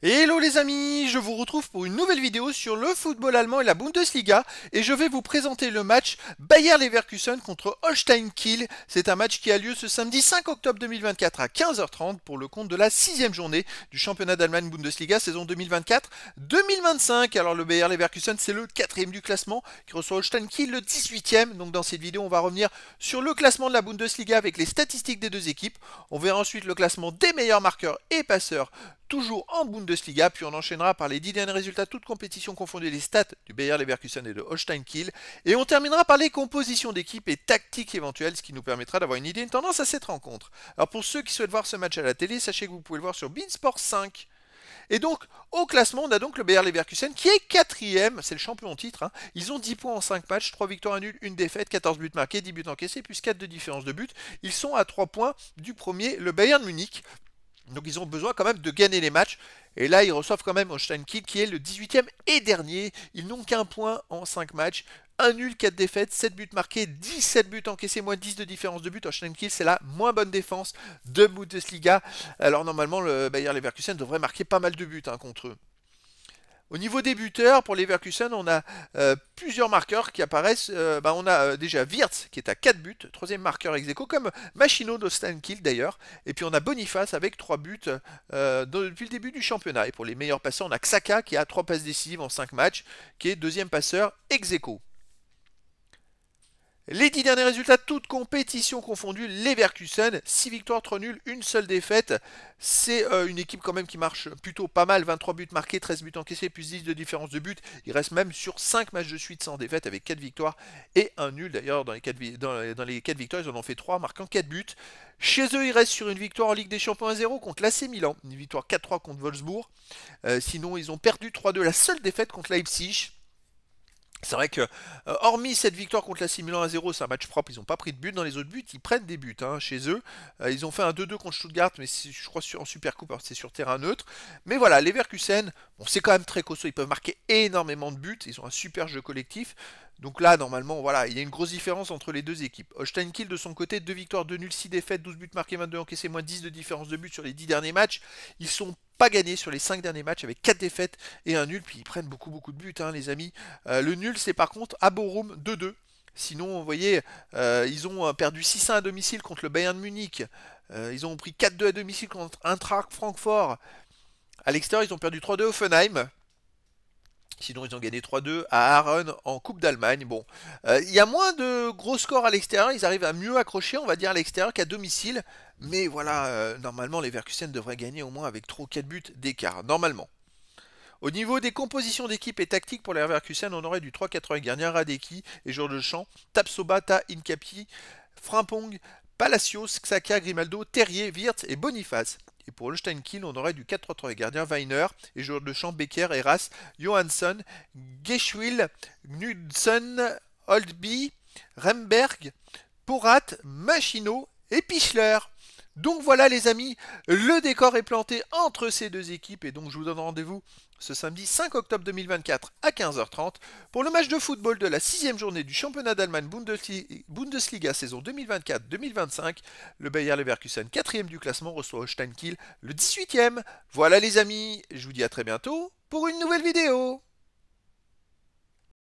Hello les amis, je vous retrouve pour une nouvelle vidéo sur le football allemand et la Bundesliga et je vais vous présenter le match Bayer Leverkusen contre Holstein Kiel. C'est un match qui a lieu ce samedi 5 octobre 2024 à 15h30 pour le compte de la sixième journée du championnat d'Allemagne Bundesliga saison 2024-2025. Alors le Bayer Leverkusen c'est le quatrième du classement qui reçoit Holstein Kiel le 18e. Donc dans cette vidéo on va revenir sur le classement de la Bundesliga avec les statistiques des deux équipes. On verra ensuite le classement des meilleurs marqueurs et passeurs toujours en Bundesliga, puis on enchaînera par les 10 derniers résultats, toutes compétitions confondues, les stats du bayern Leverkusen et de Holstein Kiel, et on terminera par les compositions d'équipe et tactiques éventuelles, ce qui nous permettra d'avoir une idée, une tendance à cette rencontre. Alors pour ceux qui souhaitent voir ce match à la télé, sachez que vous pouvez le voir sur Beansport 5. Et donc, au classement, on a donc le bayern Leverkusen qui est quatrième, c'est le champion en titre. Hein. Ils ont 10 points en 5 matchs, 3 victoires, à nul, 1 défaite, 14 buts marqués, 10 buts encaissés, plus 4 de différence de but. Ils sont à 3 points du premier, le Bayern Munich, donc ils ont besoin quand même de gagner les matchs. Et là, ils reçoivent quand même Holstein Kiel qui est le 18e et dernier. Ils n'ont qu'un point en 5 matchs. 1 nul, 4 défaites, 7 buts marqués, 17 buts encaissés, moins 10 de différence de buts, Holstein Kiel, c'est la moins bonne défense de Bundesliga. Alors normalement, le Bayer Leverkusen devrait marquer pas mal de buts hein, contre eux. Au niveau des buteurs, pour Leverkusen, on a euh, plusieurs marqueurs qui apparaissent. Euh, bah, on a euh, déjà Wirtz qui est à 4 buts, troisième marqueur ex comme Machino kill d'ailleurs. Et puis on a Boniface avec 3 buts depuis le début du championnat. Et pour les meilleurs passeurs, on a Xaka qui a 3 passes décisives en 5 matchs, qui est deuxième passeur ex les 10 derniers résultats, toutes compétitions confondues, Leverkusen, 6 victoires, 3 nuls, une seule défaite. C'est euh, une équipe quand même qui marche plutôt pas mal, 23 buts marqués, 13 buts encaissés, plus 10 de différence de but. Ils restent même sur 5 matchs de suite sans défaite avec 4 victoires et un nul. D'ailleurs, dans, les 4 victoires, ils en ont fait 3 marquant 4 buts. Chez eux, ils restent sur une victoire en Ligue des Champions 1-0 contre l'AC Milan, une victoire 4-3 contre Wolfsburg. Euh, sinon, ils ont perdu 3-2, la seule défaite contre Leipzig. C'est vrai que, euh, hormis cette victoire contre la Simulant à 0, c'est un match propre, ils n'ont pas pris de but. Dans les autres buts, ils prennent des buts hein, chez eux. Euh, ils ont fait un 2-2 contre Stuttgart, mais je crois en Super Coupe, hein, c'est sur terrain neutre. Mais voilà, les Verkusen, c'est quand même très costaud, ils peuvent marquer énormément de buts, ils ont un super jeu collectif. Donc là, normalement, voilà, il y a une grosse différence entre les deux équipes. Holstein Kiel, de son côté, 2 victoires, 2 nuls, 6 défaites, 12 buts marqués, 22 encaissés, moins 10 de différence de but sur les 10 derniers matchs. Ils sont pas gagnés sur les 5 derniers matchs avec 4 défaites et un nul. Puis ils prennent beaucoup, beaucoup de buts, hein, les amis. Euh, le nul, c'est par contre à Borum 2-2. Sinon, vous voyez, euh, ils ont perdu 6-1 à domicile contre le Bayern de Munich. Euh, ils ont pris 4-2 à domicile contre Eintracht Francfort. À l'extérieur, ils ont perdu 3-2 Hoffenheim sinon ils ont gagné 3-2 à Aaron en Coupe d'Allemagne. Bon, euh, il y a moins de gros scores à l'extérieur, ils arrivent à mieux accrocher, on va dire, à l'extérieur qu'à domicile. Mais voilà, euh, normalement les Verkusen devraient gagner au moins avec 3 4 buts d'écart, normalement. Au niveau des compositions d'équipe et tactiques pour les Verkusen, on aurait du 3-4 gardien Radeki et Georges de Champ, Tapsobata, Incapi, Frimpong, Palacios, Xaka, Grimaldo, Terrier, Wirtz et Boniface. Et pour Holstein Kiel, on aurait du 4-3-3 gardien Weiner et joueurs de champ Becker, Eras, Johansson, Geschwil, Knudsen, Oldby, Remberg, Porat, Machino et Pichler. Donc voilà les amis, le décor est planté entre ces deux équipes et donc je vous donne rendez-vous ce samedi 5 octobre 2024 à 15h30 pour le match de football de la sixième journée du championnat d'Allemagne Bundesliga saison 2024-2025. Le Bayer Leverkusen, quatrième du classement, reçoit Holstein Kiel, le 18e. Voilà les amis, je vous dis à très bientôt pour une nouvelle vidéo.